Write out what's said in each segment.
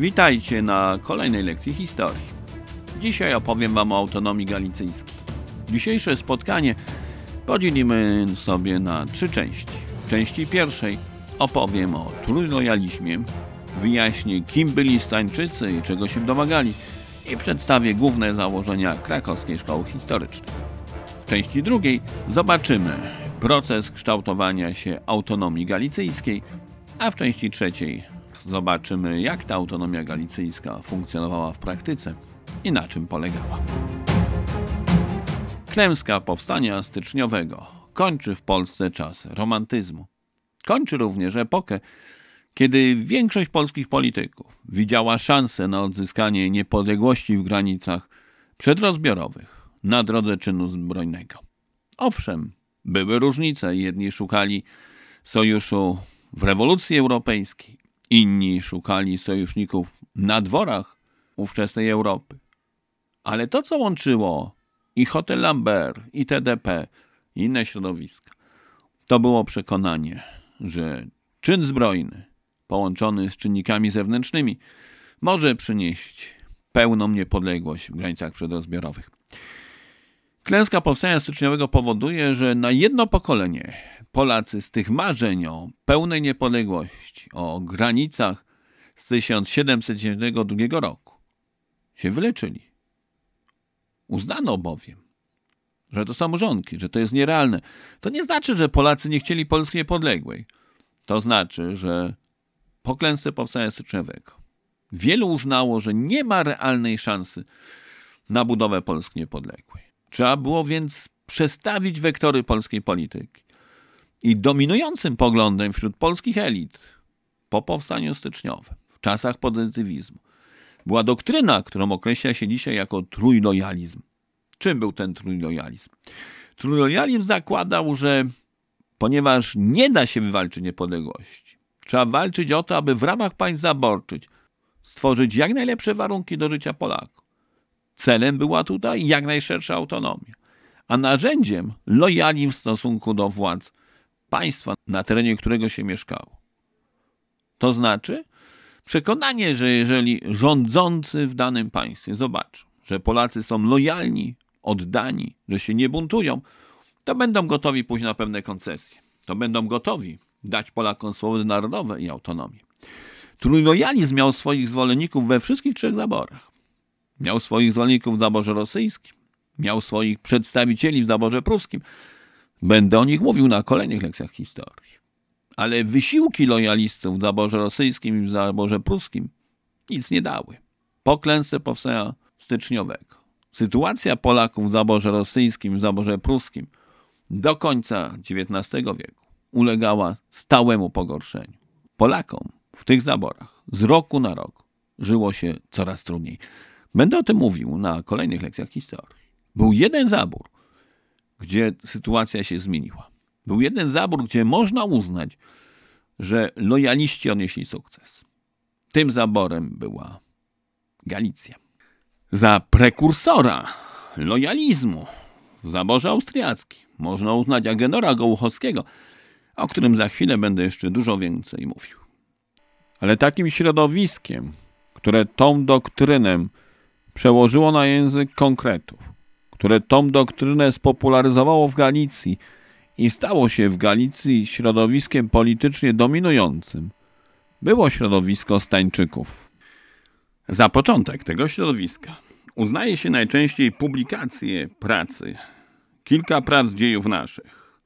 Witajcie na kolejnej lekcji historii. Dzisiaj opowiem Wam o autonomii galicyjskiej. Dzisiejsze spotkanie podzielimy sobie na trzy części. W części pierwszej opowiem o trójlojalizmie, wyjaśnię kim byli Stańczycy i czego się domagali i przedstawię główne założenia krakowskiej szkoły historycznej. W części drugiej zobaczymy proces kształtowania się autonomii galicyjskiej, a w części trzeciej Zobaczymy, jak ta autonomia galicyjska funkcjonowała w praktyce i na czym polegała. Klęska powstania styczniowego kończy w Polsce czas romantyzmu. Kończy również epokę, kiedy większość polskich polityków widziała szansę na odzyskanie niepodległości w granicach przedrozbiorowych na drodze czynu zbrojnego. Owszem, były różnice. Jedni szukali sojuszu w rewolucji europejskiej, Inni szukali sojuszników na dworach ówczesnej Europy. Ale to, co łączyło i Hotel Lambert, i TDP, i inne środowiska, to było przekonanie, że czyn zbrojny połączony z czynnikami zewnętrznymi może przynieść pełną niepodległość w granicach przedrozbiorowych. Klęska powstania styczniowego powoduje, że na jedno pokolenie Polacy z tych marzeń o pełnej niepodległości, o granicach z 1792 roku się wyleczyli. Uznano bowiem, że to są że to jest nierealne. To nie znaczy, że Polacy nie chcieli Polski niepodległej. To znaczy, że po klęsce powstania styczniowego wielu uznało, że nie ma realnej szansy na budowę Polski niepodległej. Trzeba było więc przestawić wektory polskiej polityki i dominującym poglądem wśród polskich elit po powstaniu styczniowym, w czasach pozytywizmu, była doktryna, którą określa się dzisiaj jako trójlojalizm. Czym był ten trójlojalizm? Trójlojalizm zakładał, że ponieważ nie da się wywalczyć niepodległości, trzeba walczyć o to, aby w ramach państw zaborczych stworzyć jak najlepsze warunki do życia Polaków. Celem była tutaj jak najszersza autonomia, a narzędziem lojalizm w stosunku do władz państwa, na terenie którego się mieszkało. To znaczy przekonanie, że jeżeli rządzący w danym państwie zobaczą, że Polacy są lojalni, oddani, że się nie buntują, to będą gotowi pójść na pewne koncesje. To będą gotowi dać Polakom swobody narodowe i autonomię. Trójlojalizm miał swoich zwolenników we wszystkich trzech zaborach. Miał swoich zwolenników w zaborze rosyjskim, miał swoich przedstawicieli w zaborze pruskim. Będę o nich mówił na kolejnych lekcjach historii. Ale wysiłki lojalistów w zaborze rosyjskim i w zaborze pruskim nic nie dały. Po klęsce powstania styczniowego sytuacja Polaków w zaborze rosyjskim, w zaborze pruskim do końca XIX wieku ulegała stałemu pogorszeniu. Polakom w tych zaborach z roku na rok żyło się coraz trudniej. Będę o tym mówił na kolejnych lekcjach historii. Był jeden zabór, gdzie sytuacja się zmieniła. Był jeden zabór, gdzie można uznać, że lojaliści odnieśli sukces. Tym zaborem była Galicja. Za prekursora lojalizmu w zaborze austriackim można uznać Agenora Gołuchowskiego, o którym za chwilę będę jeszcze dużo więcej mówił. Ale takim środowiskiem, które tą doktrynę przełożyło na język konkretów, które tą doktrynę spopularyzowało w Galicji i stało się w Galicji środowiskiem politycznie dominującym. Było środowisko Stańczyków. Za początek tego środowiska uznaje się najczęściej publikacje pracy, kilka prac dziejów naszych,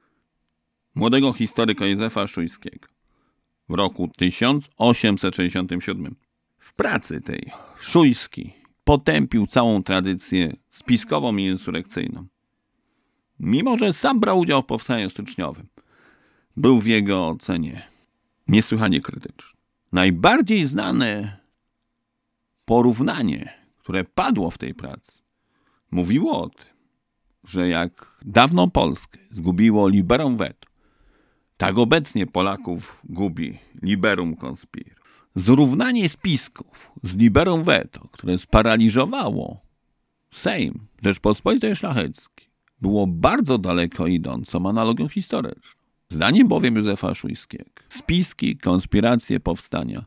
młodego historyka Józefa Szujskiego w roku 1867. W pracy tej Szujski potępił całą tradycję spiskową i insurrekcyjną. Mimo, że sam brał udział w powstaniu styczniowym, był w jego ocenie niesłychanie krytyczny. Najbardziej znane porównanie, które padło w tej pracy, mówiło o tym, że jak dawną Polskę zgubiło liberum veto, tak obecnie Polaków gubi liberum conspiro. Zrównanie spisków z liberą veto, które sparaliżowało Sejm Rzeczpospolitej Szlacheckiej, było bardzo daleko idącą analogią historyczną. Zdaniem bowiem Józefa Szujskiego, spiski, konspiracje, powstania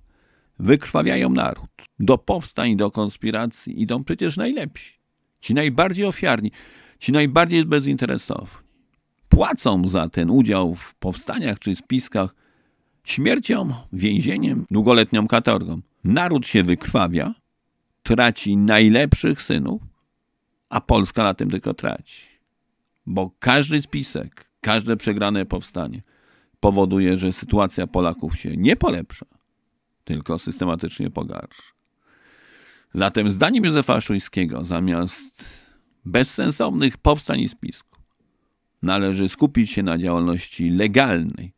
wykrwawiają naród. Do powstań, do konspiracji idą przecież najlepsi. Ci najbardziej ofiarni, ci najbardziej bezinteresowni. Płacą za ten udział w powstaniach czy spiskach Śmiercią, więzieniem, długoletnią katorgą. Naród się wykrwawia, traci najlepszych synów, a Polska na tym tylko traci. Bo każdy spisek, każde przegrane powstanie powoduje, że sytuacja Polaków się nie polepsza, tylko systematycznie pogarsza. Zatem zdaniem Józefa Szujskiego, zamiast bezsensownych powstań i spisków, należy skupić się na działalności legalnej,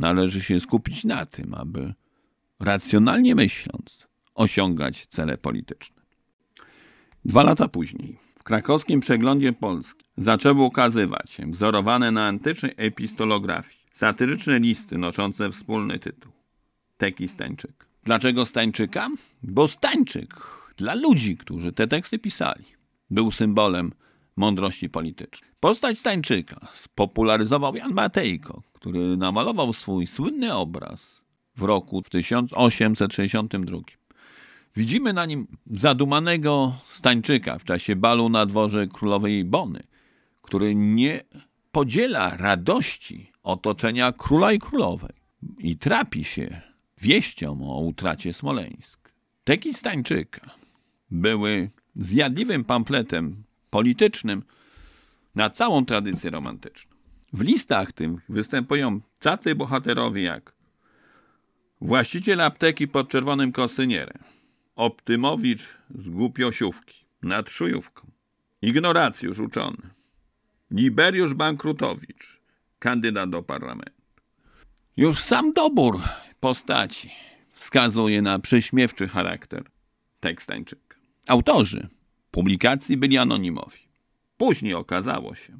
Należy się skupić na tym, aby racjonalnie myśląc osiągać cele polityczne. Dwa lata później w krakowskim przeglądzie Polski zaczęły ukazywać się wzorowane na antycznej epistolografii satyryczne listy noszące wspólny tytuł Teki Stańczyk. Dlaczego Stańczyka? Bo Stańczyk dla ludzi, którzy te teksty pisali, był symbolem mądrości politycznej. Postać Stańczyka spopularyzował Jan Matejko, który namalował swój słynny obraz w roku 1862. Widzimy na nim zadumanego Stańczyka w czasie balu na dworze królowej Bony, który nie podziela radości otoczenia króla i królowej i trapi się wieścią o utracie Smoleńsk. Teki Stańczyka były zjadliwym pamfletem politycznym na całą tradycję romantyczną. W listach tym występują tacy bohaterowie jak właściciel apteki pod czerwonym kosynierem, Optymowicz z głupiosiówki, nad szujówką, Ignoracjusz uczony, Liberiusz Bankrutowicz, kandydat do parlamentu. Już sam dobór postaci wskazuje na prześmiewczy charakter tekstańczyka. Autorzy publikacji byli anonimowi. Później okazało się,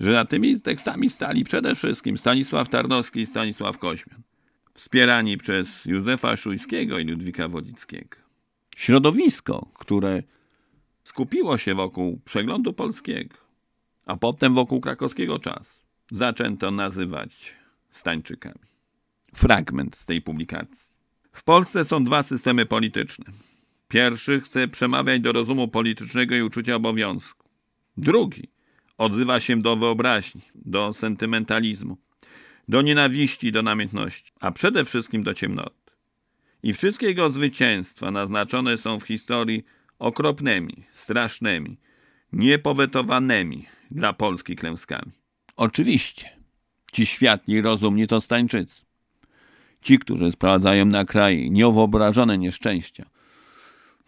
że nad tymi tekstami stali przede wszystkim Stanisław Tarnowski i Stanisław Koźmian, wspierani przez Józefa Szujskiego i Ludwika Wodzickiego. Środowisko, które skupiło się wokół przeglądu polskiego, a potem wokół krakowskiego czasu, zaczęto nazywać Stańczykami. Fragment z tej publikacji. W Polsce są dwa systemy polityczne. Pierwszy chce przemawiać do rozumu politycznego i uczucia obowiązku. Drugi odzywa się do wyobraźni, do sentymentalizmu, do nienawiści, do namiętności, a przede wszystkim do ciemnoty. I wszystkie jego zwycięstwa naznaczone są w historii okropnymi, strasznymi, niepowetowanymi dla Polski klęskami. Oczywiście, ci światli rozumni to stańczycy. Ci, którzy sprowadzają na kraj niewyobrażone nieszczęścia,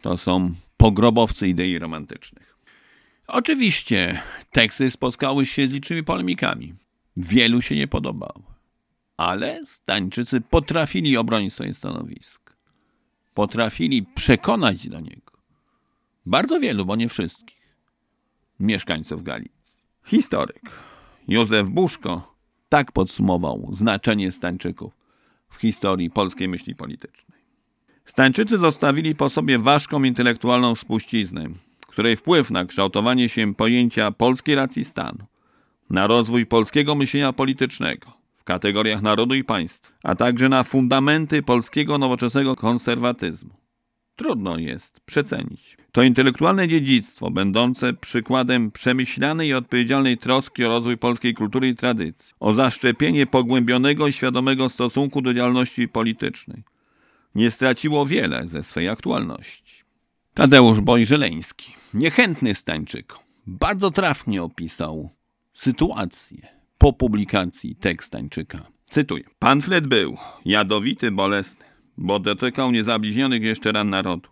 to są pogrobowcy idei romantycznych. Oczywiście teksty spotkały się z licznymi polemikami. Wielu się nie podobało. Ale Stańczycy potrafili obronić swoje stanowisko. Potrafili przekonać do niego bardzo wielu, bo nie wszystkich, mieszkańców Galicji. Historyk Józef Buszko tak podsumował znaczenie Stańczyków w historii polskiej myśli politycznej. Stańczycy zostawili po sobie ważką intelektualną spuściznę, której wpływ na kształtowanie się pojęcia polskiej racji stanu, na rozwój polskiego myślenia politycznego w kategoriach narodu i państw, a także na fundamenty polskiego nowoczesnego konserwatyzmu. Trudno jest przecenić. To intelektualne dziedzictwo, będące przykładem przemyślanej i odpowiedzialnej troski o rozwój polskiej kultury i tradycji, o zaszczepienie pogłębionego i świadomego stosunku do działalności politycznej – nie straciło wiele ze swej aktualności. Tadeusz Bojżeleński, niechętny Stańczyk, bardzo trafnie opisał sytuację po publikacji tekst Stańczyka. Cytuję. "Panflet był jadowity, bolesny, bo dotykał niezabliźnionych jeszcze ran narodu.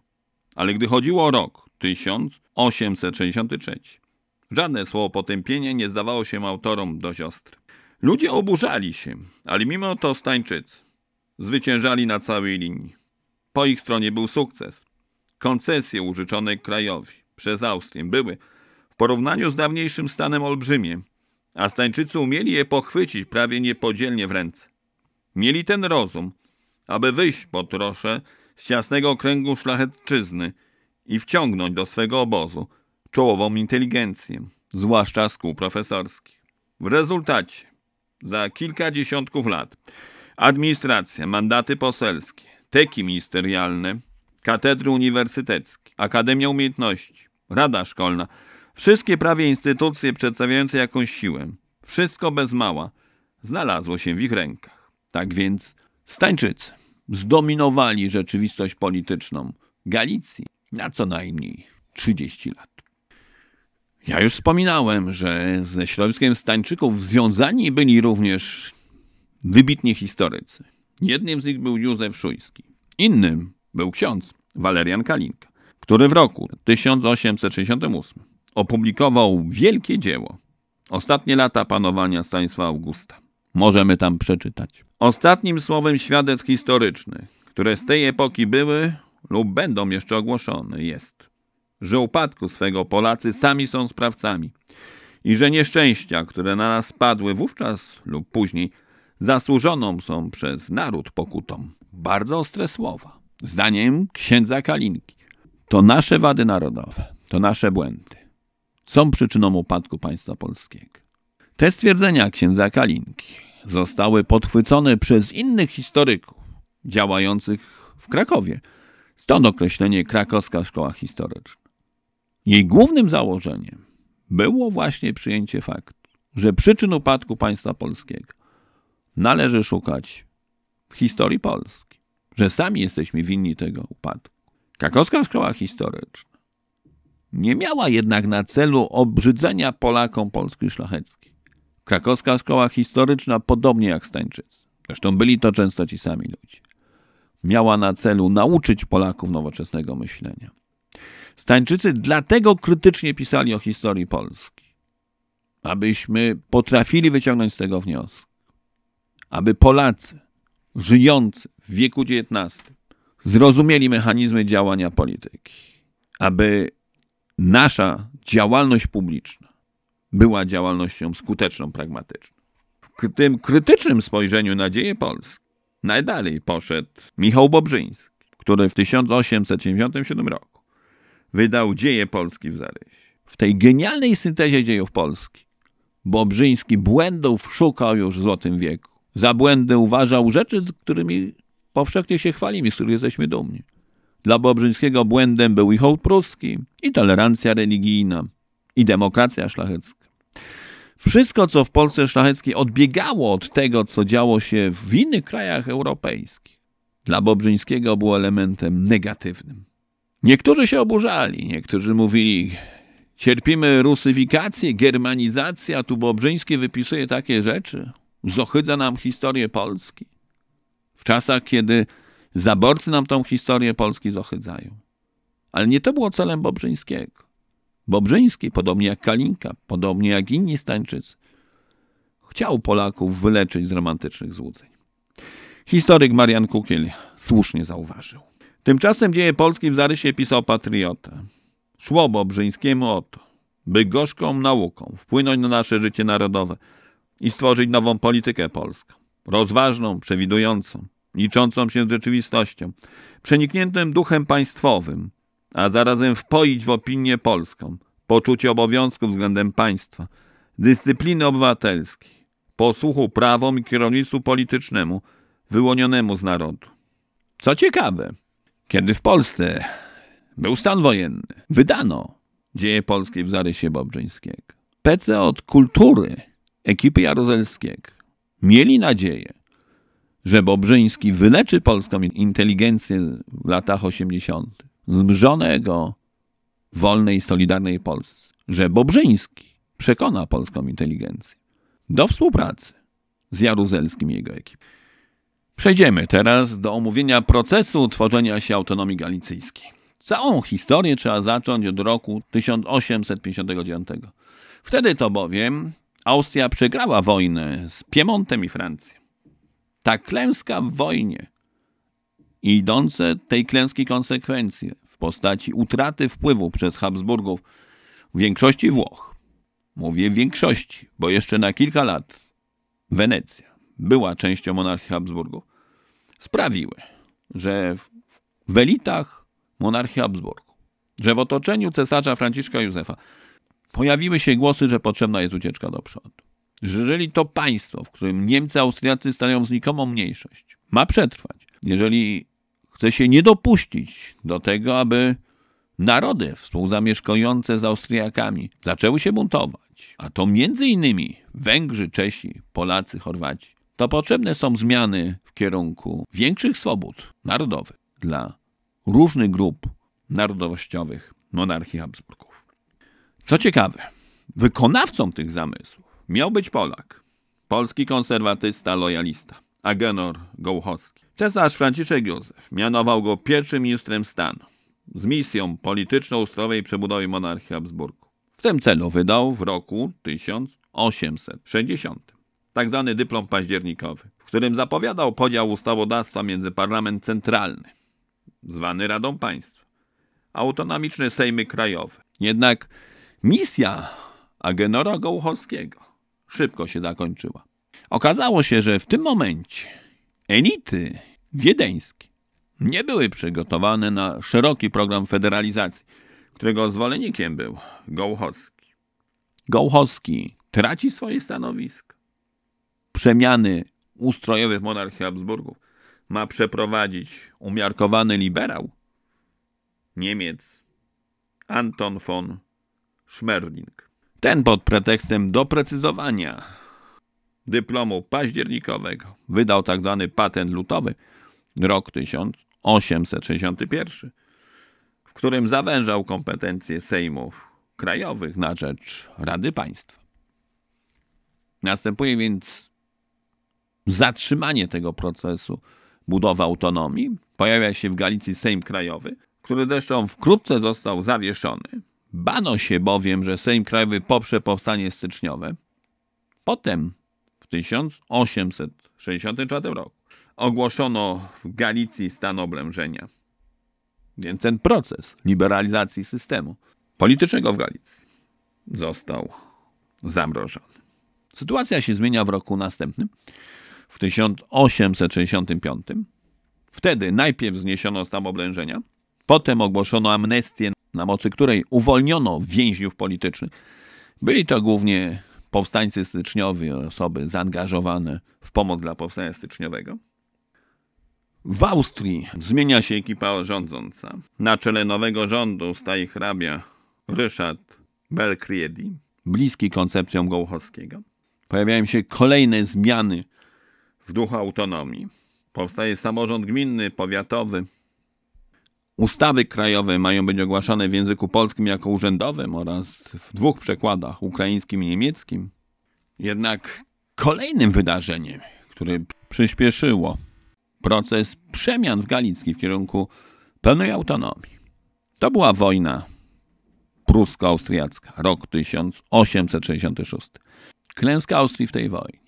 Ale gdy chodziło o rok 1863, żadne słowo potępienia nie zdawało się autorom dość ostre. Ludzie oburzali się, ale mimo to Stańczycy zwyciężali na całej linii. Po ich stronie był sukces. Koncesje użyczone krajowi przez Austrię były w porównaniu z dawniejszym stanem olbrzymie, a Stańczycy umieli je pochwycić prawie niepodzielnie w ręce. Mieli ten rozum, aby wyjść po trosze z ciasnego kręgu szlachetczyzny i wciągnąć do swego obozu czołową inteligencję, zwłaszcza szkół profesorskich. W rezultacie, za kilka dziesiątków lat, Administracja, mandaty poselskie, teki ministerialne, katedry uniwersyteckie, Akademia Umiejętności, Rada Szkolna, wszystkie prawie instytucje przedstawiające jakąś siłę, wszystko bez mała, znalazło się w ich rękach. Tak więc Stańczycy zdominowali rzeczywistość polityczną Galicji na co najmniej 30 lat. Ja już wspominałem, że ze środowiskiem Stańczyków związani byli również wybitni historycy. Jednym z nich był Józef Szujski, innym był ksiądz Walerian Kalinka, który w roku 1868 opublikował wielkie dzieło Ostatnie lata panowania Stanisława Augusta. Możemy tam przeczytać. Ostatnim słowem świadectw historycznych, które z tej epoki były lub będą jeszcze ogłoszone, jest, że upadku swego Polacy sami są sprawcami i że nieszczęścia, które na nas padły wówczas lub później, Zasłużoną są przez naród pokutą bardzo ostre słowa. Zdaniem księdza Kalinki. To nasze wady narodowe, to nasze błędy są przyczyną upadku państwa polskiego. Te stwierdzenia księdza Kalinki zostały podchwycone przez innych historyków działających w Krakowie. Stąd określenie krakowska szkoła historyczna. Jej głównym założeniem było właśnie przyjęcie faktu, że przyczyn upadku państwa polskiego należy szukać w historii Polski, że sami jesteśmy winni tego upadku. Krakowska Szkoła Historyczna nie miała jednak na celu obrzydzenia Polakom Polski szlacheckiej. Krakowska Szkoła Historyczna, podobnie jak Stańczycy, zresztą byli to często ci sami ludzie, miała na celu nauczyć Polaków nowoczesnego myślenia. Stańczycy dlatego krytycznie pisali o historii Polski, abyśmy potrafili wyciągnąć z tego wnioski aby Polacy żyjący w wieku XIX zrozumieli mechanizmy działania polityki, aby nasza działalność publiczna była działalnością skuteczną, pragmatyczną. W tym krytycznym spojrzeniu na dzieje Polski najdalej poszedł Michał Bobrzyński, który w 1897 roku wydał Dzieje Polski w Zarysie. W tej genialnej syntezie dziejów Polski Bobrzyński błędów szukał już w Złotym Wieku za błędne uważał rzeczy, z którymi powszechnie się chwalimy, z których jesteśmy dumni. Dla Bobrzyńskiego błędem był i hołd pruski, i tolerancja religijna, i demokracja szlachecka. Wszystko, co w Polsce szlacheckiej odbiegało od tego, co działo się w innych krajach europejskich, dla Bobrzyńskiego było elementem negatywnym. Niektórzy się oburzali, niektórzy mówili, cierpimy rusyfikację, germanizację, a tu Bobrzyński wypisuje takie rzeczy zohydza nam historię Polski. W czasach, kiedy zaborcy nam tą historię Polski zohydzają. Ale nie to było celem Bobrzyńskiego. Bobrzyński, podobnie jak Kalinka, podobnie jak inni Stańczycy, chciał Polaków wyleczyć z romantycznych złudzeń. Historyk Marian Kukiel słusznie zauważył. Tymczasem dzieje Polski w zarysie pisał patriota. Szło Bobrzyńskiemu o to, by gorzką nauką wpłynąć na nasze życie narodowe – i stworzyć nową politykę polską. Rozważną, przewidującą, liczącą się z rzeczywistością, przenikniętym duchem państwowym, a zarazem wpoić w opinię polską poczucie obowiązku względem państwa, dyscypliny obywatelskiej, posłuchu prawom i kierownictwu politycznemu wyłonionemu z narodu. Co ciekawe, kiedy w Polsce był stan wojenny, wydano dzieje polskie w zarysie Bobrzyńskiego. PC od kultury ekipy Jaruzelskiego mieli nadzieję, że Bobrzyński wyleczy polską inteligencję w latach 80. mrzonego wolnej, solidarnej Polsce, że Bobrzyński przekona polską inteligencję do współpracy z Jaruzelskim i jego ekipą. Przejdziemy teraz do omówienia procesu tworzenia się autonomii galicyjskiej. Całą historię trzeba zacząć od roku 1859. Wtedy to bowiem Austria przegrała wojnę z Piemontem i Francją. Ta klęska w wojnie i idące tej klęski konsekwencje w postaci utraty wpływu przez Habsburgów w większości Włoch, mówię w większości, bo jeszcze na kilka lat Wenecja była częścią monarchii Habsburgów, sprawiły, że w elitach monarchii Habsburgów, że w otoczeniu cesarza Franciszka Józefa pojawiły się głosy, że potrzebna jest ucieczka do przodu. jeżeli to państwo, w którym Niemcy, Austriacy stanowią znikomą mniejszość, ma przetrwać, jeżeli chce się nie dopuścić do tego, aby narody współzamieszkujące z Austriakami zaczęły się buntować, a to między innymi Węgrzy, Czesi, Polacy, Chorwaci, to potrzebne są zmiany w kierunku większych swobód narodowych dla różnych grup narodowościowych monarchii Habsburgów. Co ciekawe, wykonawcą tych zamysłów miał być Polak, polski konserwatysta, lojalista, Agenor Gołchowski. Cesarz Franciszek Józef mianował go pierwszym ministrem stanu z misją polityczno-ustrowej przebudowy monarchii Habsburgu. W tym celu wydał w roku 1860 tak zwany dyplom październikowy, w którym zapowiadał podział ustawodawstwa między parlament centralny, zwany Radą Państw, autonomiczne Sejmy Krajowe. Jednak Misja Agenora Gołchowskiego szybko się zakończyła. Okazało się, że w tym momencie elity wiedeńskie nie były przygotowane na szeroki program federalizacji, którego zwolennikiem był Gołchowski. Gołchowski traci swoje stanowisko. Przemiany ustrojowe w monarchii Habsburgów ma przeprowadzić umiarkowany liberał Niemiec Anton von Szmerling. Ten pod pretekstem doprecyzowania dyplomu październikowego wydał tak zwany patent lutowy rok 1861, w którym zawężał kompetencje sejmów krajowych na rzecz Rady Państwa. Następuje więc zatrzymanie tego procesu budowy autonomii. Pojawia się w Galicji Sejm Krajowy, który zresztą wkrótce został zawieszony Bano się bowiem, że Sejm Krajowy poprze powstanie styczniowe. Potem w 1864 roku ogłoszono w Galicji stan oblężenia. Więc ten proces liberalizacji systemu politycznego w Galicji został zamrożony. Sytuacja się zmienia w roku następnym, w 1865. Wtedy najpierw zniesiono stan oblężenia, potem ogłoszono amnestię na mocy której uwolniono więźniów politycznych, byli to głównie powstańcy styczniowi, osoby zaangażowane w pomoc dla powstania styczniowego. W Austrii zmienia się ekipa rządząca. Na czele nowego rządu staje hrabia Ryszard Belkriedi, bliski koncepcjom Gołchowskiego. Pojawiają się kolejne zmiany w duchu autonomii. Powstaje samorząd gminny, powiatowy, Ustawy krajowe mają być ogłaszane w języku polskim jako urzędowym oraz w dwóch przekładach ukraińskim i niemieckim. Jednak kolejnym wydarzeniem, które przyspieszyło proces przemian w Galicji w kierunku pełnej autonomii, to była wojna prusko-austriacka, rok 1866. Klęska Austrii w tej wojnie,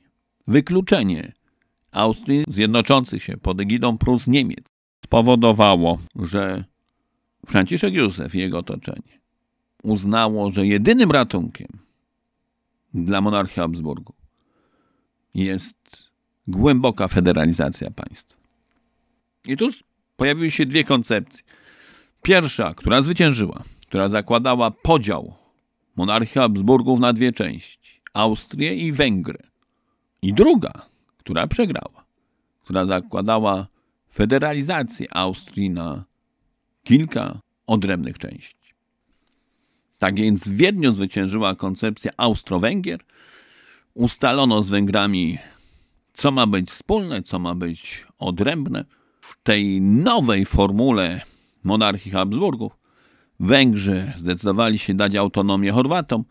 wykluczenie Austrii z jednoczących się pod egidą Prus-Niemiec, spowodowało, że Franciszek Józef i jego otoczenie uznało, że jedynym ratunkiem dla monarchii Habsburgu jest głęboka federalizacja państw. I tu pojawiły się dwie koncepcje. Pierwsza, która zwyciężyła, która zakładała podział monarchii Habsburgów na dwie części Austrię i Węgry. I druga, która przegrała, która zakładała federalizacji Austrii na kilka odrębnych części. Tak więc w Wiedniu zwyciężyła koncepcja Austro-Węgier. Ustalono z Węgrami, co ma być wspólne, co ma być odrębne. W tej nowej formule monarchii Habsburgów Węgrzy zdecydowali się dać autonomię Chorwatom,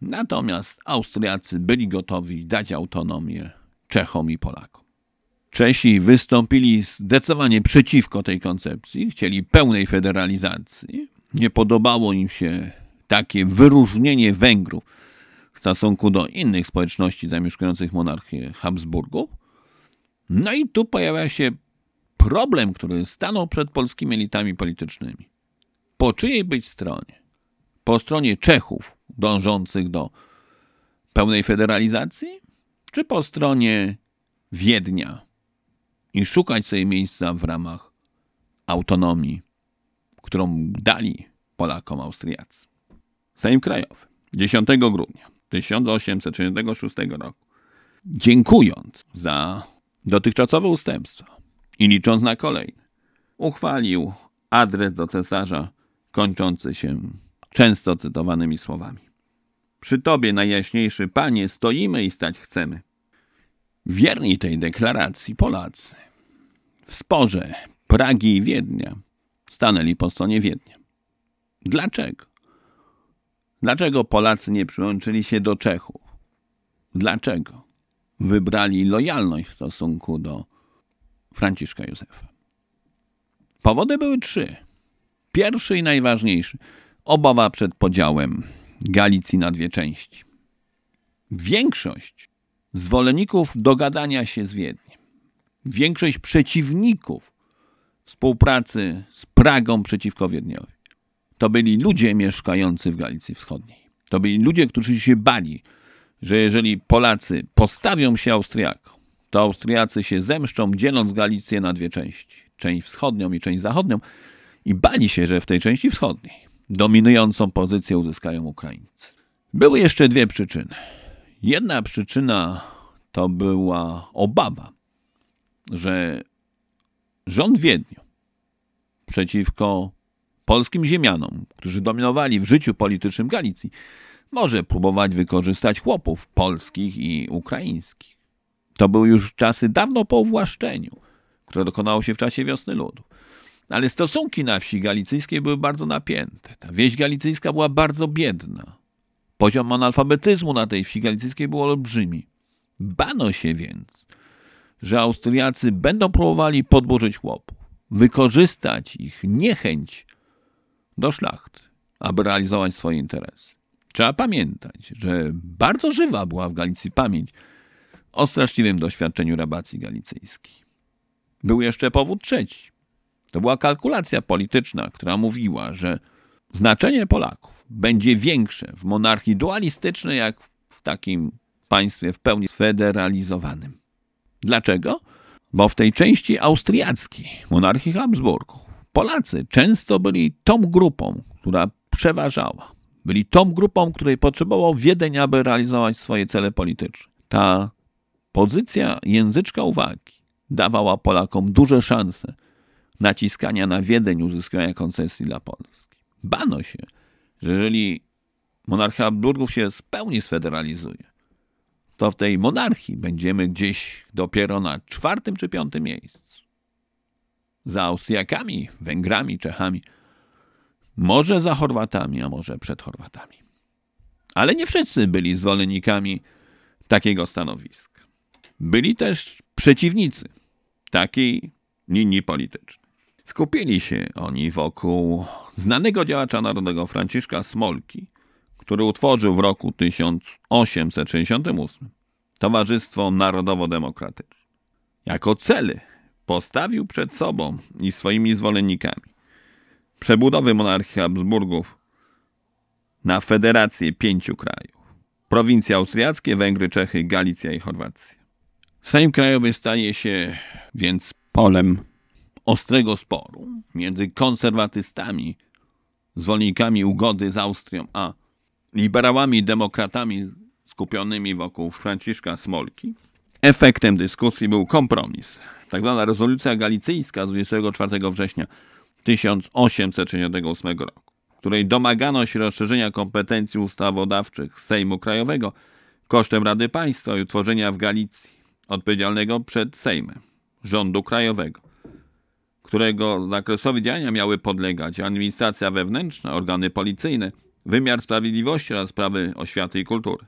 natomiast Austriacy byli gotowi dać autonomię Czechom i Polakom. Czesi wystąpili zdecydowanie przeciwko tej koncepcji, chcieli pełnej federalizacji. Nie podobało im się takie wyróżnienie Węgrów w stosunku do innych społeczności zamieszkujących monarchię Habsburgów. No i tu pojawia się problem, który stanął przed polskimi elitami politycznymi. Po czyjej być stronie? Po stronie Czechów dążących do pełnej federalizacji, czy po stronie Wiednia, i szukać sobie miejsca w ramach autonomii, którą dali Polakom Austriacy. Sejm Krajowy 10 grudnia 1836 roku, dziękując za dotychczasowe ustępstwa i licząc na kolejne, uchwalił adres do cesarza kończący się często cytowanymi słowami. Przy Tobie, najjaśniejszy Panie, stoimy i stać chcemy. Wierni tej deklaracji Polacy w sporze Pragi i Wiednia stanęli po stronie Wiednia. Dlaczego? Dlaczego Polacy nie przyłączyli się do Czechów? Dlaczego? Wybrali lojalność w stosunku do Franciszka Józefa. Powody były trzy. Pierwszy i najważniejszy obawa przed podziałem Galicji na dwie części. Większość zwolenników dogadania się z Wiedniem większość przeciwników współpracy z Pragą przeciwko Wiedniowi to byli ludzie mieszkający w Galicji Wschodniej. To byli ludzie, którzy się bali, że jeżeli Polacy postawią się Austriakom, to Austriacy się zemszczą, dzieląc Galicję na dwie części. Część wschodnią i część zachodnią. I bali się, że w tej części wschodniej dominującą pozycję uzyskają Ukraińcy. Były jeszcze dwie przyczyny. Jedna przyczyna to była obawa że rząd Wiedniu przeciwko polskim ziemianom, którzy dominowali w życiu politycznym Galicji, może próbować wykorzystać chłopów polskich i ukraińskich. To były już czasy dawno po uwłaszczeniu, które dokonało się w czasie wiosny ludu. Ale stosunki na wsi galicyjskiej były bardzo napięte. Ta wieś galicyjska była bardzo biedna. Poziom analfabetyzmu na tej wsi galicyjskiej był olbrzymi. Bano się więc że Austriacy będą próbowali podburzyć chłopów, wykorzystać ich niechęć do szlacht, aby realizować swoje interesy. Trzeba pamiętać, że bardzo żywa była w Galicji pamięć o straszliwym doświadczeniu rabacji galicyjskiej. Był jeszcze powód trzeci. To była kalkulacja polityczna, która mówiła, że znaczenie Polaków będzie większe w monarchii dualistycznej, jak w takim państwie w pełni federalizowanym. Dlaczego? Bo w tej części austriackiej monarchii Habsburgów Polacy często byli tą grupą, która przeważała. Byli tą grupą, której potrzebował Wiedeń, aby realizować swoje cele polityczne. Ta pozycja języczka uwagi dawała Polakom duże szanse naciskania na Wiedeń uzyskania koncesji dla Polski. Bano się, że jeżeli monarchia Habsburgów się w pełni sfederalizuje, to w tej monarchii będziemy gdzieś dopiero na czwartym czy piątym miejscu. Za Austriakami, Węgrami, Czechami. Może za Chorwatami, a może przed Chorwatami. Ale nie wszyscy byli zwolennikami takiego stanowiska. Byli też przeciwnicy takiej linii politycznej. Skupili się oni wokół znanego działacza narodowego Franciszka Smolki, który utworzył w roku 1868 Towarzystwo Narodowo-Demokratyczne. Jako cele postawił przed sobą i swoimi zwolennikami przebudowy monarchii Habsburgów na federację pięciu krajów. Prowincje austriackie, Węgry, Czechy, Galicja i Chorwacja. Sejm Krajowy staje się więc polem ostrego sporu między konserwatystami, zwolennikami ugody z Austrią, a liberałami demokratami skupionymi wokół Franciszka Smolki, efektem dyskusji był kompromis. Tak zwana rezolucja galicyjska z 24 września 1868 roku, w której domagano się rozszerzenia kompetencji ustawodawczych Sejmu Krajowego kosztem Rady Państwa i utworzenia w Galicji odpowiedzialnego przed Sejmem rządu krajowego, którego zakresowi działania miały podlegać administracja wewnętrzna, organy policyjne – wymiar sprawiedliwości oraz sprawy oświaty i kultury.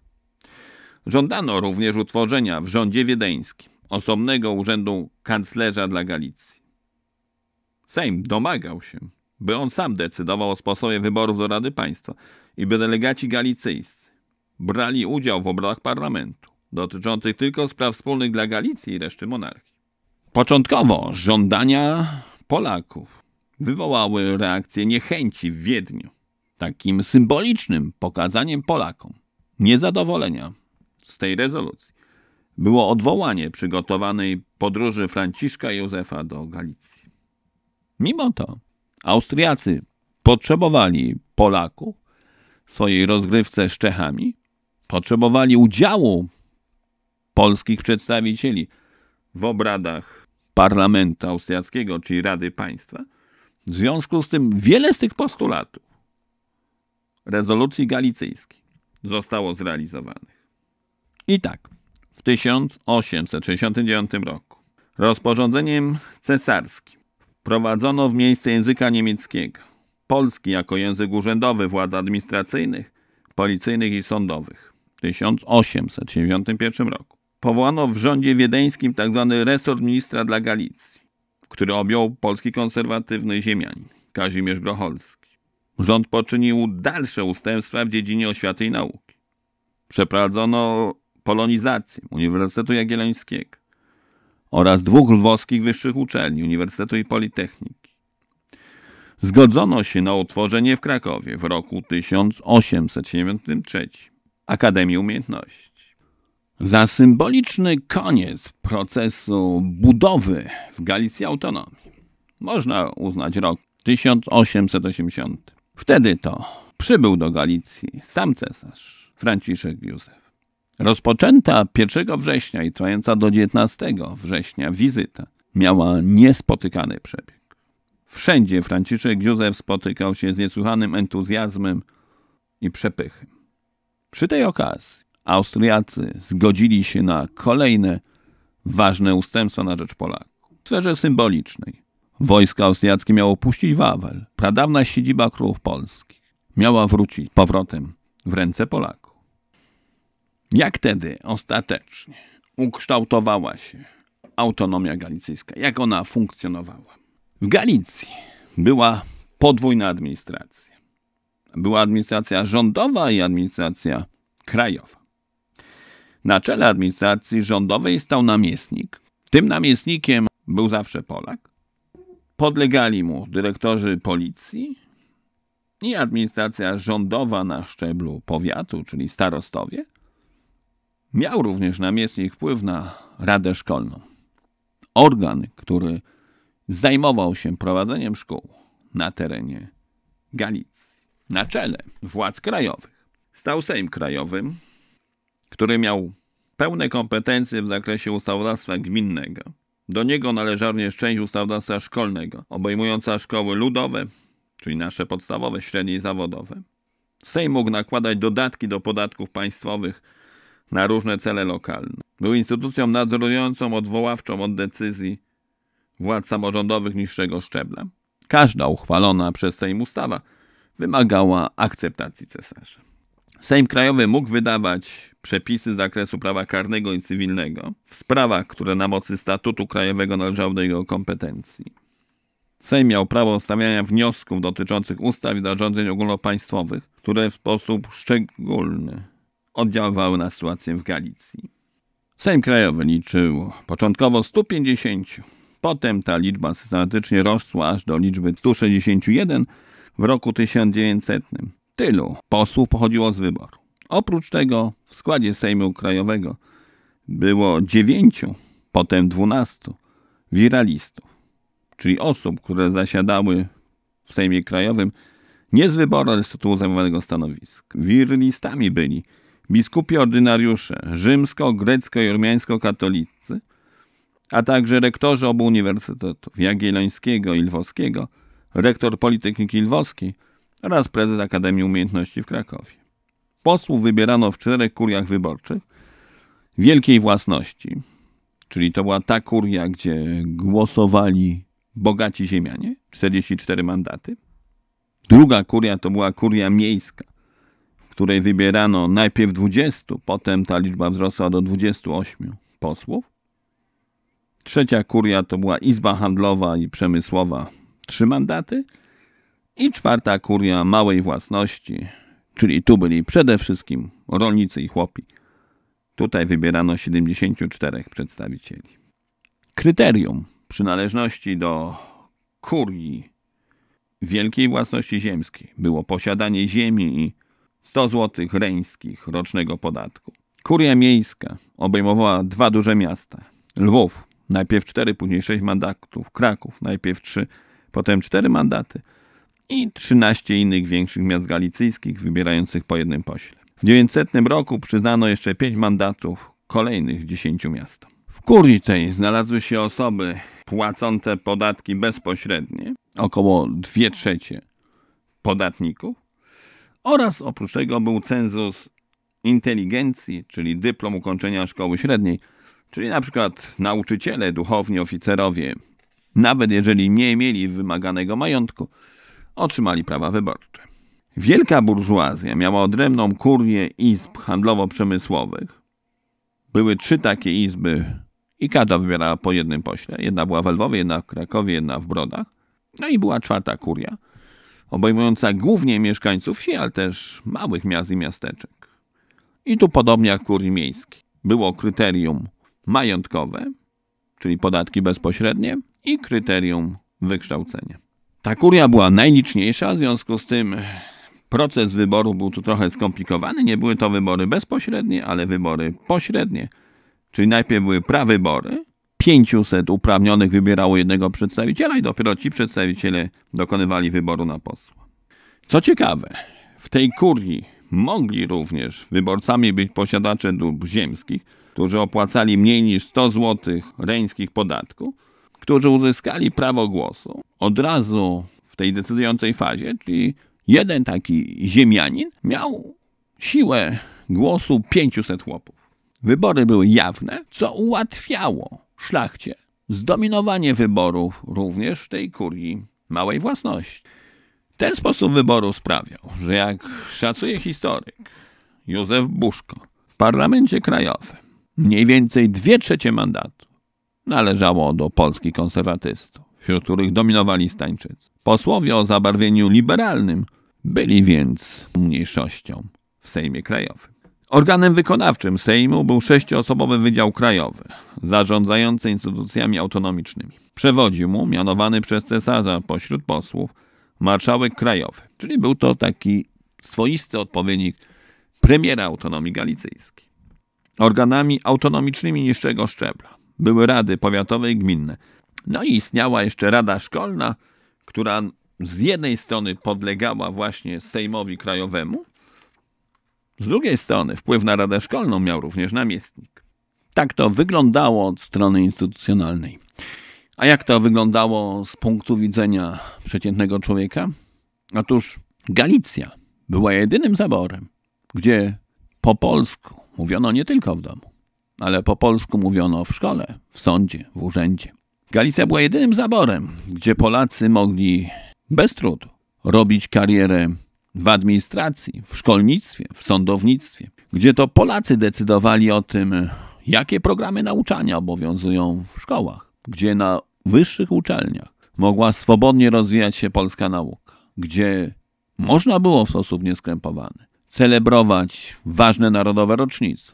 Żądano również utworzenia w rządzie wiedeńskim osobnego urzędu kanclerza dla Galicji. Sejm domagał się, by on sam decydował o sposobie wyborów do Rady Państwa i by delegaci galicyjscy brali udział w obradach parlamentu dotyczących tylko spraw wspólnych dla Galicji i reszty monarchii. Początkowo żądania Polaków wywołały reakcję niechęci w Wiedniu takim symbolicznym pokazaniem Polakom niezadowolenia z tej rezolucji było odwołanie przygotowanej podróży Franciszka Józefa do Galicji. Mimo to Austriacy potrzebowali Polaków w swojej rozgrywce z Czechami, potrzebowali udziału polskich przedstawicieli w obradach parlamentu austriackiego, czyli Rady Państwa. W związku z tym wiele z tych postulatów rezolucji galicyjskiej zostało zrealizowanych. I tak, w 1869 roku rozporządzeniem cesarskim wprowadzono w miejsce języka niemieckiego polski jako język urzędowy władz administracyjnych, policyjnych i sądowych. W 1891 roku powołano w rządzie wiedeńskim tzw. Tak resort ministra dla Galicji, który objął polski konserwatywny ziemianin Kazimierz Grocholski. Rząd poczynił dalsze ustępstwa w dziedzinie oświaty i nauki. Przeprowadzono polonizację Uniwersytetu Jagiellońskiego oraz dwóch lwowskich wyższych uczelni, Uniwersytetu i Politechniki. Zgodzono się na utworzenie w Krakowie w roku 1873 Akademii Umiejętności. Za symboliczny koniec procesu budowy w Galicji autonomii można uznać rok 1880. Wtedy to przybył do Galicji sam cesarz Franciszek Józef. Rozpoczęta 1 września i trwająca do 19 września wizyta miała niespotykany przebieg. Wszędzie Franciszek Józef spotykał się z niesłychanym entuzjazmem i przepychem. Przy tej okazji Austriacy zgodzili się na kolejne ważne ustępstwa na rzecz Polaków w sferze symbolicznej. Wojska austriackie miało opuścić Wawel, pradawna siedziba królów polskich. Miała wrócić powrotem w ręce Polaków. Jak tedy ostatecznie ukształtowała się autonomia galicyjska? Jak ona funkcjonowała? W Galicji była podwójna administracja. Była administracja rządowa i administracja krajowa. Na czele administracji rządowej stał namiestnik. Tym namiestnikiem był zawsze Polak. Podlegali mu dyrektorzy policji i administracja rządowa na szczeblu powiatu, czyli starostowie. Miał również namiestnik wpływ na radę szkolną. Organ, który zajmował się prowadzeniem szkół na terenie Galicji. Na czele władz krajowych stał Sejm Krajowy, który miał pełne kompetencje w zakresie ustawodawstwa gminnego do niego należy również część ustawodawstwa szkolnego, obejmująca szkoły ludowe, czyli nasze podstawowe, średnie i zawodowe. Sejm mógł nakładać dodatki do podatków państwowych na różne cele lokalne. Był instytucją nadzorującą, odwoławczą od decyzji władz samorządowych niższego szczebla. Każda uchwalona przez Sejm ustawa wymagała akceptacji cesarza. Sejm Krajowy mógł wydawać przepisy z zakresu prawa karnego i cywilnego w sprawach, które na mocy statutu krajowego należały do jego kompetencji. Sejm miał prawo stawiania wniosków dotyczących ustaw i zarządzeń ogólnopaństwowych, które w sposób szczególny oddziaływały na sytuację w Galicji. Sejm Krajowy liczył początkowo 150, potem ta liczba systematycznie rosła aż do liczby 161 w roku 1900. Tylu posłów pochodziło z wyboru. Oprócz tego w składzie Sejmu Krajowego było dziewięciu, potem dwunastu wiralistów, czyli osób, które zasiadały w Sejmie Krajowym nie z wyboru, ale z tytułu zajmowanego stanowiska. Wiralistami byli biskupi ordynariusze rzymsko, grecko i ormiańsko-katolicy, a także rektorzy obu uniwersytetów Jagiellońskiego i Lwowskiego, rektor Politechniki Lwowskiej oraz prezes Akademii Umiejętności w Krakowie. Posłów wybierano w czterech kuriach wyborczych wielkiej własności, czyli to była ta kuria, gdzie głosowali bogaci ziemianie, 44 mandaty. Druga kuria to była kuria miejska, w której wybierano najpierw 20, potem ta liczba wzrosła do 28 posłów. Trzecia kuria to była Izba Handlowa i Przemysłowa, trzy mandaty. I czwarta kuria małej własności, Czyli tu byli przede wszystkim rolnicy i chłopi. Tutaj wybierano 74 przedstawicieli. Kryterium przynależności do kurii wielkiej własności ziemskiej było posiadanie ziemi i 100 zł reńskich rocznego podatku. Kuria miejska obejmowała dwa duże miasta. Lwów, najpierw cztery, później sześć mandatów. Kraków, najpierw trzy, potem cztery mandaty – i 13 innych większych miast galicyjskich wybierających po jednym pośle. W 900 roku przyznano jeszcze 5 mandatów kolejnych 10 miastom. W kurii tej znalazły się osoby płacące podatki bezpośrednie, około 2 trzecie podatników, oraz oprócz tego był cenzus inteligencji, czyli dyplom ukończenia szkoły średniej, czyli na przykład nauczyciele, duchowni, oficerowie, nawet jeżeli nie mieli wymaganego majątku, otrzymali prawa wyborcze. Wielka burżuazja miała odrębną kurię izb handlowo-przemysłowych. Były trzy takie izby i każda wybierała po jednym pośle. Jedna była w Lwowie, jedna w Krakowie, jedna w Brodach. No i była czwarta kuria, obejmująca głównie mieszkańców wsi, ale też małych miast i miasteczek. I tu podobnie jak kurii miejskiej. Było kryterium majątkowe, czyli podatki bezpośrednie i kryterium wykształcenia. Ta kuria była najliczniejsza, w związku z tym e, proces wyboru był tu trochę skomplikowany. Nie były to wybory bezpośrednie, ale wybory pośrednie. Czyli najpierw były prawybory, 500 uprawnionych wybierało jednego przedstawiciela i dopiero ci przedstawiciele dokonywali wyboru na posła. Co ciekawe, w tej kurii mogli również wyborcami być posiadacze dóbr ziemskich, którzy opłacali mniej niż 100 zł reńskich podatku, którzy uzyskali prawo głosu od razu w tej decydującej fazie, czyli jeden taki ziemianin miał siłę głosu 500 chłopów. Wybory były jawne, co ułatwiało szlachcie zdominowanie wyborów również w tej kurii małej własności. Ten sposób wyboru sprawiał, że jak szacuje historyk Józef Buszko w parlamencie krajowym mniej więcej dwie trzecie mandatu należało do polskich konserwatystów, wśród których dominowali Stańczycy. Posłowie o zabarwieniu liberalnym byli więc mniejszością w Sejmie Krajowym. Organem wykonawczym Sejmu był sześcioosobowy Wydział Krajowy, zarządzający instytucjami autonomicznymi. Przewodził mu mianowany przez cesarza pośród posłów marszałek krajowy, czyli był to taki swoisty odpowiednik premiera autonomii galicyjskiej. Organami autonomicznymi niższego szczebla były rady powiatowe i gminne. No i istniała jeszcze rada szkolna, która z jednej strony podlegała właśnie Sejmowi Krajowemu, z drugiej strony wpływ na Radę Szkolną miał również namiestnik. Tak to wyglądało od strony instytucjonalnej. A jak to wyglądało z punktu widzenia przeciętnego człowieka? Otóż Galicja była jedynym zaborem, gdzie po polsku mówiono nie tylko w domu, ale po polsku mówiono w szkole, w sądzie, w urzędzie. Galicja była jedynym zaborem, gdzie Polacy mogli bez trudu robić karierę w administracji, w szkolnictwie, w sądownictwie, gdzie to Polacy decydowali o tym, jakie programy nauczania obowiązują w szkołach, gdzie na wyższych uczelniach mogła swobodnie rozwijać się polska nauka, gdzie można było w sposób nieskrępowany celebrować ważne narodowe rocznice,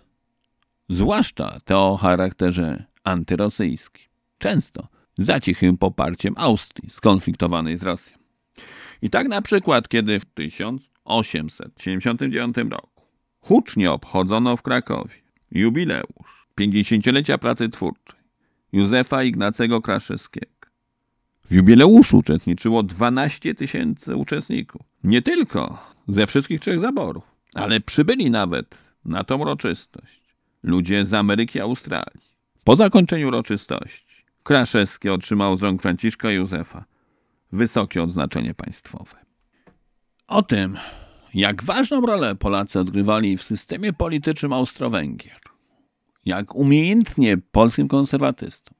zwłaszcza te o charakterze antyrosyjskim, często za cichym poparciem Austrii skonfliktowanej z Rosją. I tak na przykład, kiedy w 1879 roku hucznie obchodzono w Krakowie jubileusz 50-lecia pracy twórczej Józefa Ignacego Kraszewskiego. W jubileuszu uczestniczyło 12 tysięcy uczestników. Nie tylko ze wszystkich trzech zaborów, ale przybyli nawet na tą uroczystość ludzie z Ameryki Australii. Po zakończeniu uroczystości Kraszewski otrzymał z rąk Franciszka Józefa wysokie odznaczenie państwowe. O tym, jak ważną rolę Polacy odgrywali w systemie politycznym Austro-Węgier, jak umiejętnie polskim konserwatystom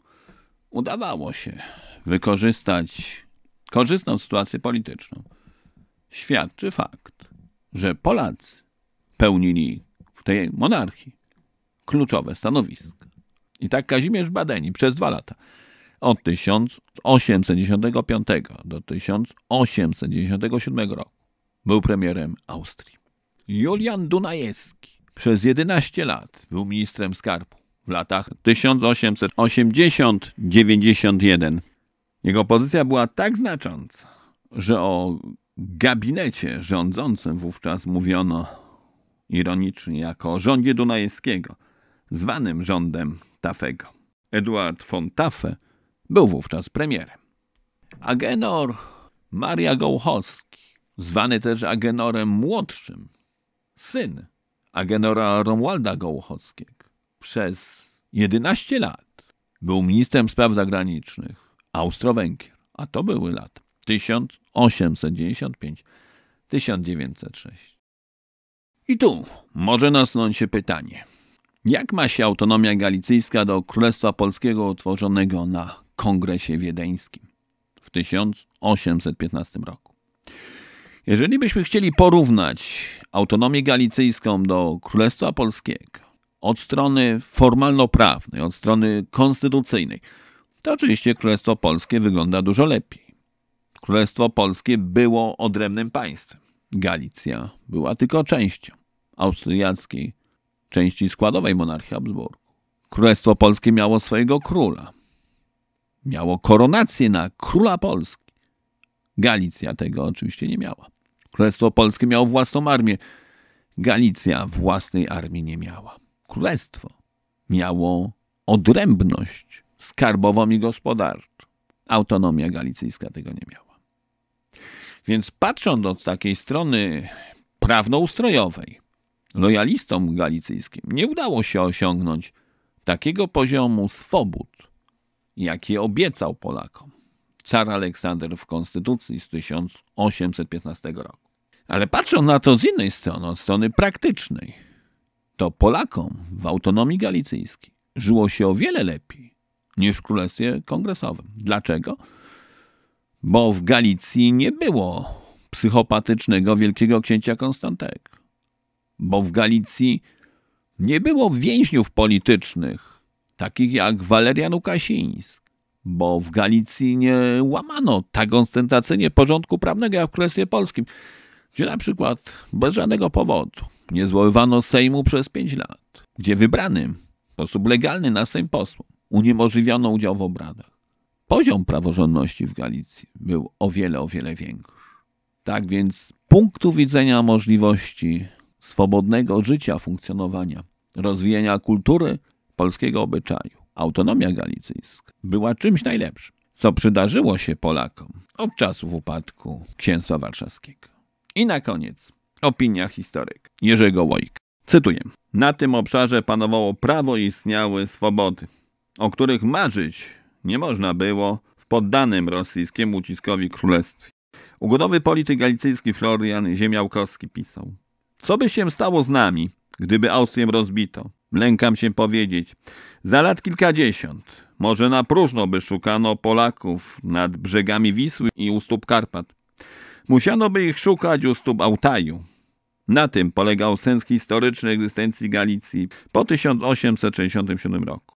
udawało się wykorzystać korzystną sytuację polityczną, świadczy fakt, że Polacy pełnili w tej monarchii kluczowe stanowiska. I tak Kazimierz Badeni przez dwa lata, od 1895 do 1897 roku, był premierem Austrii. Julian Dunajewski przez 11 lat był ministrem skarbu. W latach 1880-91 jego pozycja była tak znacząca, że o gabinecie rządzącym wówczas mówiono ironicznie jako o rządzie Dunajewskiego, zwanym rządem Tafego. Eduard von Tafe był wówczas premierem. Agenor Maria Gołchowski, zwany też Agenorem Młodszym, syn Agenora Romualda Gołchowskiego, przez 11 lat był ministrem spraw zagranicznych Austro-Węgier, a to były lata 1895-1906. I tu może nasnąć się pytanie – jak ma się autonomia galicyjska do Królestwa Polskiego utworzonego na Kongresie Wiedeńskim w 1815 roku? Jeżeli byśmy chcieli porównać autonomię galicyjską do Królestwa Polskiego od strony formalno-prawnej, od strony konstytucyjnej, to oczywiście Królestwo Polskie wygląda dużo lepiej. Królestwo Polskie było odrębnym państwem. Galicja była tylko częścią austriackiej części składowej monarchii Habsburgu. Królestwo Polskie miało swojego króla. Miało koronację na króla Polski. Galicja tego oczywiście nie miała. Królestwo Polskie miało własną armię. Galicja własnej armii nie miała. Królestwo miało odrębność skarbową i gospodarczą. Autonomia galicyjska tego nie miała. Więc patrząc od takiej strony prawnoustrojowej, lojalistom galicyjskim nie udało się osiągnąć takiego poziomu swobód, jaki obiecał Polakom car Aleksander w konstytucji z 1815 roku. Ale patrząc na to z innej strony, od strony praktycznej, to Polakom w autonomii galicyjskiej żyło się o wiele lepiej niż w Królestwie Kongresowym. Dlaczego? Bo w Galicji nie było psychopatycznego wielkiego księcia Konstantego bo w Galicji nie było więźniów politycznych, takich jak Walerian Łukasiński, bo w Galicji nie łamano tak ostentacyjnie porządku prawnego jak w Królestwie Polskim, gdzie na przykład bez żadnego powodu nie zwoływano Sejmu przez pięć lat, gdzie wybranym w sposób legalny na Sejm posłom uniemożliwiono udział w obradach. Poziom praworządności w Galicji był o wiele, o wiele większy. Tak więc z punktu widzenia możliwości swobodnego życia, funkcjonowania, rozwijania kultury polskiego obyczaju. Autonomia galicyjska była czymś najlepszym, co przydarzyło się Polakom od czasów upadku księstwa warszawskiego. I na koniec opinia historyk Jerzego Łojka. Cytuję. Na tym obszarze panowało prawo i istniały swobody, o których marzyć nie można było w poddanym rosyjskiemu uciskowi królestwie. Ugodowy polityk galicyjski Florian Ziemiałkowski pisał. Co by się stało z nami, gdyby Austrię rozbito? Lękam się powiedzieć. Za lat kilkadziesiąt, może na próżno by szukano Polaków nad brzegami Wisły i u stóp Karpat. Musiano by ich szukać u stóp Altaju. Na tym polegał sens historyczny egzystencji Galicji po 1867 roku.